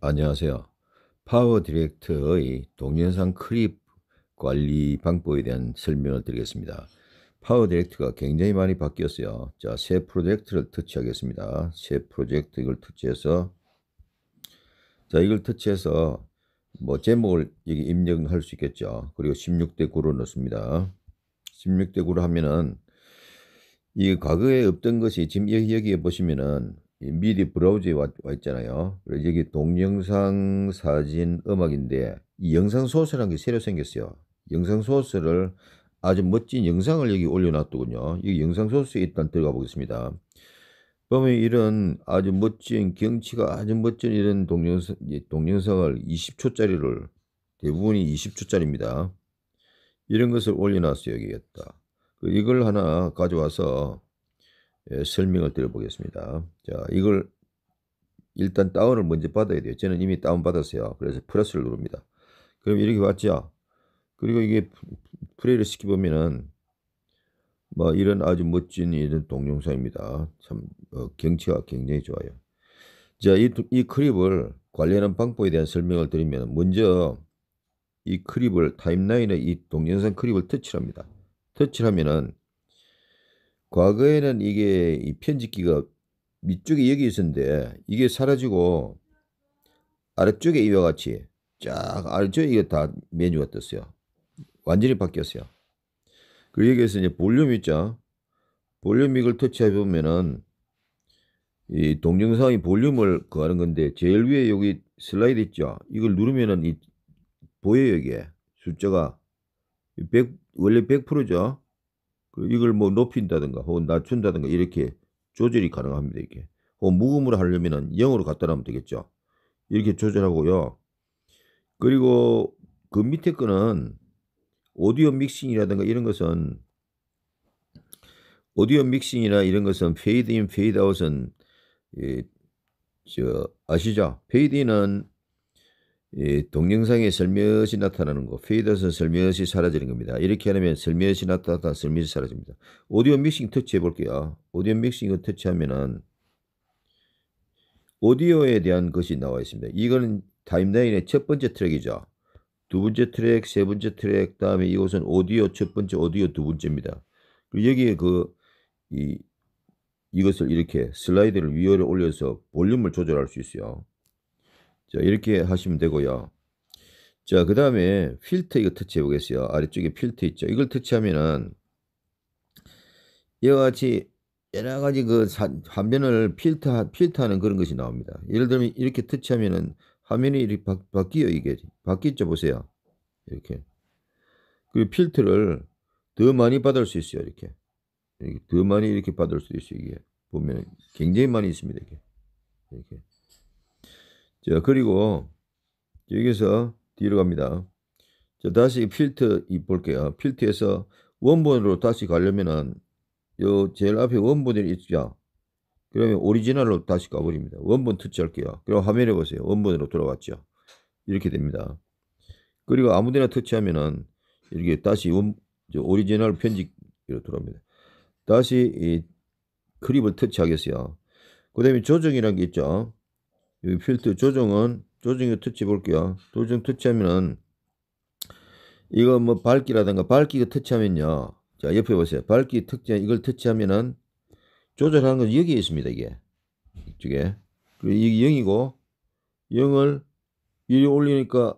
안녕하세요. 파워 디렉터의 동영상 클립 관리 방법에 대한 설명을 드리겠습니다. 파워 디렉터가 굉장히 많이 바뀌었어요. 자, 새 프로젝트를 터치하겠습니다. 새 프로젝트 이걸 터치해서 자, 이걸 터치해서 뭐 제목을 여기 입력할 수 있겠죠. 그리고 16대 9로 넣습니다. 16대 9로 하면은 이 과거에 없던 것이 지금 여기, 에 보시면은 미디 브라우저에 와, 와 있잖아요. 그리고 여기 동영상, 사진, 음악인데 이 영상 소스라는 게 새로 생겼어요. 영상 소스를 아주 멋진 영상을 여기 올려놨더군요. 이 영상 소스에 일단 들어가 보겠습니다. 보면 이런 아주 멋진 경치가 아주 멋진 이런 동영상, 동영상을 20초짜리를 대부분이 20초짜리입니다. 이런 것을 올려놨어요. 여기겠다. 그 이걸 하나 가져와서 예, 설명을 드려보겠습니다. 자, 이걸 일단 다운을 먼저 받아야 돼요. 저는 이미 다운 받았어요. 그래서 플러스를 누릅니다. 그럼 이렇게 왔죠. 그리고 이게 플레이를 시켜보면은 뭐 이런 아주 멋진 이런 동영상입니다. 참 어, 경치가 굉장히 좋아요. 자, 이, 이 크립을 관리하는 방법에 대한 설명을 드리면 먼저 이 크립을 타임라인의 이 동영상 크립을 터치합니다. 터치하면은 과거에는 이게 이 편집기가 밑쪽에 여기 있었는데 이게 사라지고 아래쪽에 이와 같이 쫙 아래쪽에 이게 다 메뉴가 떴어요. 완전히 바뀌었어요. 그리고 여기에서 이제 볼륨 있죠. 볼륨 이걸 터치해 보면은 이 동영상의 볼륨을 구하는 건데 제일 위에 여기 슬라이드 있죠. 이걸 누르면은 이 보여요 이게 숫자가 100, 원래 100%죠. 이걸 뭐 높인다든가 혹은 낮춘다든가 이렇게 조절이 가능합니다. 이게. 렇 혹은 묵음으로 하려면 0으로 갖다 놓으면 되겠죠. 이렇게 조절하고요. 그리고 그 밑에 거는 오디오 믹싱이라든가 이런 것은 오디오 믹싱이나 이런 것은 페이드 인 페이드 아웃은 예, 저 아시죠? 페이드인은 이 동영상에 슬며시 나타나는 거, 페이더서 슬며시 사라지는 겁니다. 이렇게 하면 슬며시 나타나 다 슬며시 사라집니다. 오디오 믹싱 터치해 볼게요. 오디오 믹싱을 터치하면은 오디오에 대한 것이 나와 있습니다. 이거는 타임라인의 첫 번째 트랙이죠. 두 번째 트랙, 세 번째 트랙, 다음에 이곳은 오디오 첫 번째, 오디오 두 번째입니다. 그리고 여기에 그, 이, 이것을 이렇게 슬라이드를 위로 올려서 볼륨을 조절할 수 있어요. 자, 이렇게 하시면 되고요. 자, 그 다음에 필터 이거 터치해 보겠어요. 아래쪽에 필터 있죠. 이걸 터치하면은 이와 같이 여러 가지 그 화면을 필터, 필터하는 그런 것이 나옵니다. 예를 들면 이렇게 터치하면은 화면이 이렇게 바, 바뀌어 이게. 바뀌죠. 보세요. 이렇게. 그리고 필터를 더 많이 받을 수 있어요. 이렇게. 더 많이 이렇게 받을 수 있어요. 이게. 보면 굉장히 많이 있습니다. 이렇게. 이렇게. 자, 그리고 여기서 뒤로 갑니다. 자, 다시 필터 볼게요. 필터에서 원본으로 다시 가려면은 요 제일 앞에 원본이 있죠. 그러면 오리지널로 다시 가버립니다. 원본 터치할게요. 그럼 화면에 보세요. 원본으로 돌아왔죠. 이렇게 됩니다. 그리고 아무데나 터치하면은 이렇게 다시 원, 오리지널 편집으로 돌아옵니다. 다시 이 크립을 터치하겠어요. 그 다음에 조정이라는 게 있죠. 여기 필드 조정은 조정이 터치 볼게요. 조정 터치하면은 이거 뭐 밝기라든가 밝기가 터치하면요. 자 옆에 보세요. 밝기 특징 이걸 터치하면은 조절하는 건 여기에 있습니다. 이게 이쪽에 그리고 이게 0이고 0을 이리 올리니까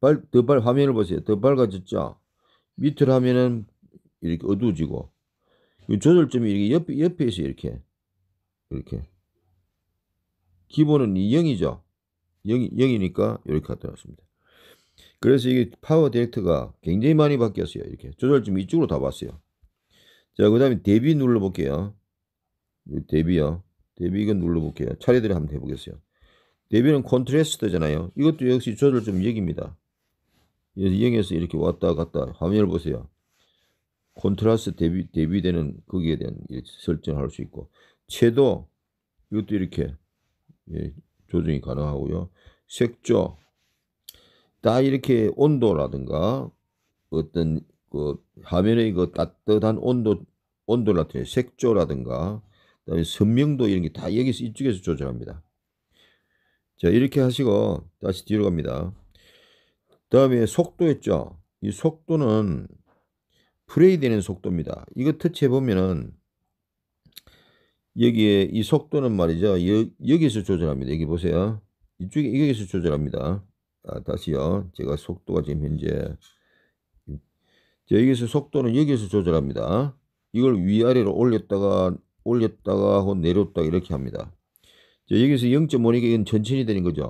발, 더 밝, 화면을 보세요. 더 밝아졌죠? 밑으로 하면은 이렇게 어두워지고 조절점이 이렇게 옆에, 옆에요 이렇게 이렇게 기본은 이 0이죠. 0, 0이니까 이렇게 갖다 놨습니다. 그래서 이게 파워 디렉트가 굉장히 많이 바뀌었어요. 이렇게 조절 좀 이쪽으로 다 봤어요. 자, 그 다음에 대비 눌러볼게요. 대비요. 대비 이건 눌러볼게요. 차례대로 한번 해보겠어요. 대비는 콘트레스트잖아요. 이것도 역시 조절 좀 여기입니다. 그래 0에서 이렇게 왔다 갔다 화면을 보세요. 콘트라스트 대비, 대비되는 거기에 대한 설정할 을수 있고 채도 이것도 이렇게 예, 조정이 가능하고요. 색조 다 이렇게 온도라든가 어떤 그 화면의 그 따뜻한 온도 온도라든가 색조라든가 그다음에 선명도 이런 게 다 여기서 이쪽에서 조절합니다. 자 이렇게 하시고 다시 뒤로 갑니다. 그 다음에 속도 있죠. 이 속도는 플레이 되는 속도입니다. 이거 터치해 보면은 여기에 이 속도는 말이죠. 여, 기서 조절합니다. 여기 보세요. 이쪽에 여기서 조절합니다. 아, 다시요. 제가 속도가 지금 현재 여기서 속도는 여기서 조절합니다. 이걸 위아래로 올렸다가 올렸다가 혹내렸다 이렇게 합니다. 여기서 0.5니까 이건 전천이 되는 거죠.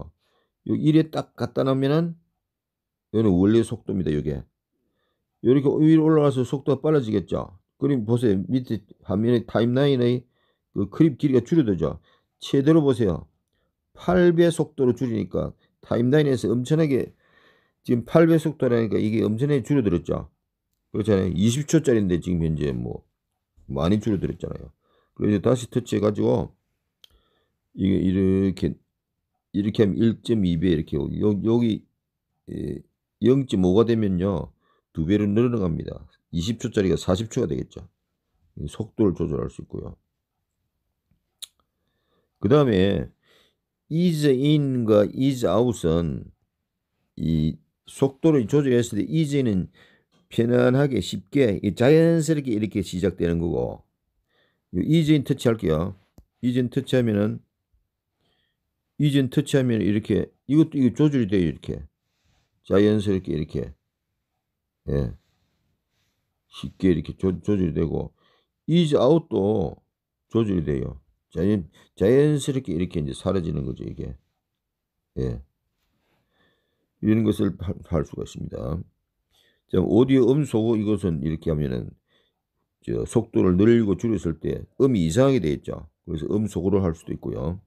요 1에 딱 갖다 놓으면은 이거는 원래 속도입니다. 이게 이렇게 위로 올라가서 속도가 빨라지겠죠. 그럼 보세요. 밑에 화면에 타임라인의 그 크립 길이가 줄어들죠. 제대로 보세요. 8배 속도로 줄이니까 타임라인에서 엄청나게 지금 8배 속도라니까 이게 엄청나게 줄어들었죠. 그렇잖아요. 20초짜리인데 지금 현재 뭐 많이 줄어들었잖아요. 그래서 다시 터치해가지고 이게 이렇게 이렇게 하면 1.2배 이렇게 요, 여기 0.5가 예, 되면요 두 배로 늘어나갑니다. 20초짜리가 40초가 되겠죠. 속도를 조절할 수 있고요. 그 다음에 is in과 is out은 이 속도를 조절했을 때 i s in은 편안하게 쉽게 자연스럽게 이렇게 시작되는 거고 이젠 터치할게요. 이젠 터치하면은 이젠 터치하면 이렇게 이것도 이거 조절이 돼요 이렇게 자연스럽게 이렇게 예 쉽게 이렇게 조, 조절이 되고 이즈 아웃도 조절이 돼요. 자연, 자연스럽게 이렇게 이제 사라지는 거죠, 이게. 예. 이런 것을 할 수가 있습니다. 자, 오디오 음소거 이것은 이렇게 하면은, 저, 속도를 늘리고 줄였을 때 음이 이상하게 되어있죠. 그래서 음속으로할 수도 있고요.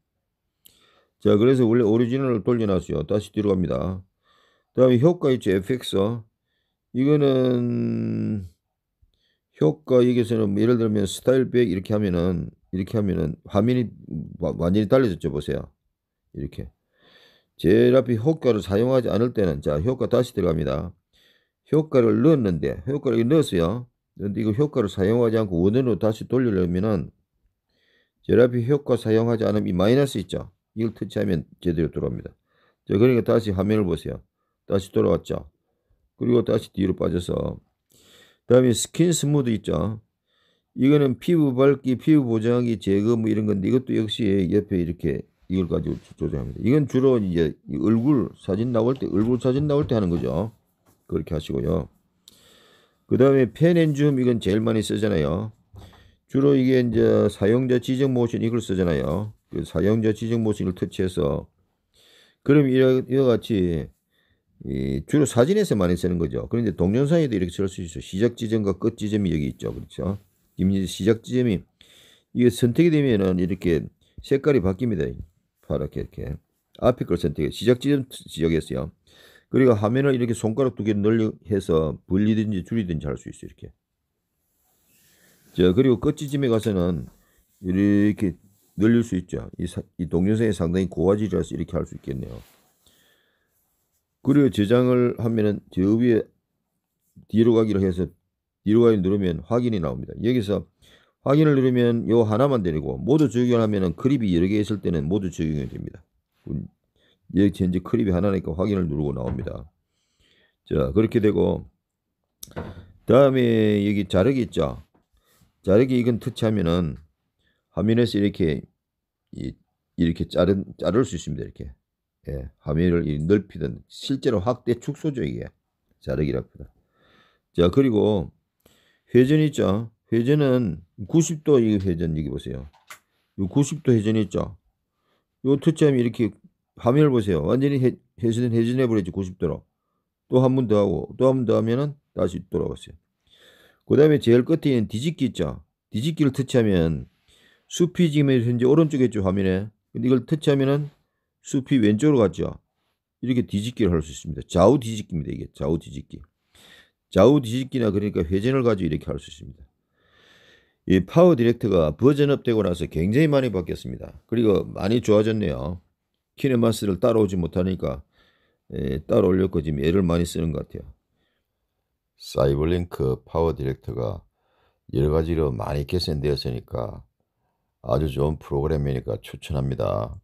자, 그래서 원래 오리지널을 돌려놨어요. 다시 뒤로 갑니다. 다음에 효과 있죠, FX. 이거는 효과 여기서는 뭐 예를 들면 스타일 백 이렇게 하면은 이렇게 하면은 화면이 완전히 달라졌죠 보세요 이렇게 제라피 효과를 사용하지 않을 때는 자 효과 다시 들어갑니다 효과를 넣었는데 효과를 넣었어요 그런데 이거 효과를 사용하지 않고 원으로 다시 돌리려면은 제라피 효과 사용하지 않으면 이 마이너스 있죠 이걸 터치하면 제대로 들어옵니다자 그러니까 다시 화면을 보세요 다시 돌아왔죠 그리고 다시 뒤로 빠져서 그 다음에 스킨 스무드 있죠 이거는 피부 밝기, 피부 보정기, 제거 뭐 이런 건데 이것도 역시 옆에 이렇게 이걸 가지고 조정합니다. 이건 주로 이제 얼굴 사진 나올 때, 얼굴 사진 나올 때 하는 거죠. 그렇게 하시고요. 그 다음에 펜 앤 줌 이건 제일 많이 쓰잖아요. 주로 이게 이제 사용자 지정 모션 이걸 쓰잖아요. 그 사용자 지정 모션을 터치해서 그럼 이와 같이 이 주로 사진에서 많이 쓰는 거죠. 그런데 동영상에도 이렇게 쓸 수 있어요. 시작 지점과 끝 지점이 여기 있죠. 그렇죠. 이미지 시작 지점이 이게 선택이 되면은 이렇게 색깔이 바뀝니다. 파랗게 이렇게 앞에 걸 선택해 시작 지점 지적했어요 그리고 화면을 이렇게 손가락 두개널려 해서 분리든지 줄이든지 할 수 있어요. 이렇게. 자 그리고 끝 지점에 가서는 이렇게 늘릴 수 있죠. 이, 사, 이 동영상이 상당히 고화질이라서 이렇게 할 수 있겠네요. 그리고 저장을 하면은 저 위에 뒤로 가기로 해서 이루가일 누르면 확인이 나옵니다. 여기서 확인을 누르면 요 하나만 되고 모두 적용하면 그립이 여러 개 있을 때는 모두 적용이 됩니다. 음, 여기 현재 그립이 하나니까 확인을 누르고 나옵니다. 자 그렇게 되고 다음에 여기 자르기 있죠. 자르기 이건 터치하면은 화면에서 이렇게 이, 이 렇게 자른, 자를 수 있습니다. 이렇게 예, 화면을 넓히든 실제로 확대 축소죠 이게 자르기랍니다. 자 그리고 회전 있죠. 회전은 90도 이 회전 여기 보세요. 요 90도 회전 있죠. 요투하면 이렇게 화면을 보세요. 완전히 회, 회전 회전해 버리지 90도로. 또 한 번 더 하고 또 한 번 더 하면은 다시 돌아왔어요. 그다음에 제일 끝에 있는 뒤집기 있죠. 뒤집기를 터치하면 숲이 지금 현재 오른쪽에 있죠 화면에. 근데 이걸 터치하면은 숲이 왼쪽으로 갔죠. 이렇게 뒤집기를 할 수 있습니다. 좌우 뒤집기입니다. 이게 좌우 뒤집기. 좌우 뒤집기나 그러니까 회전을 가지고 이렇게 할 수 있습니다. 이 파워 디렉트가 버전업되고 나서 굉장히 많이 바뀌었습니다. 그리고 많이 좋아졌네요. 키네마스를 따라오지 못하니까 예, 따라올렸고 지금 애를 많이 쓰는 것 같아요. 사이버링크 파워 디렉트가 여러 가지로 많이 개선되었으니까 아주 좋은 프로그램이니까 추천합니다.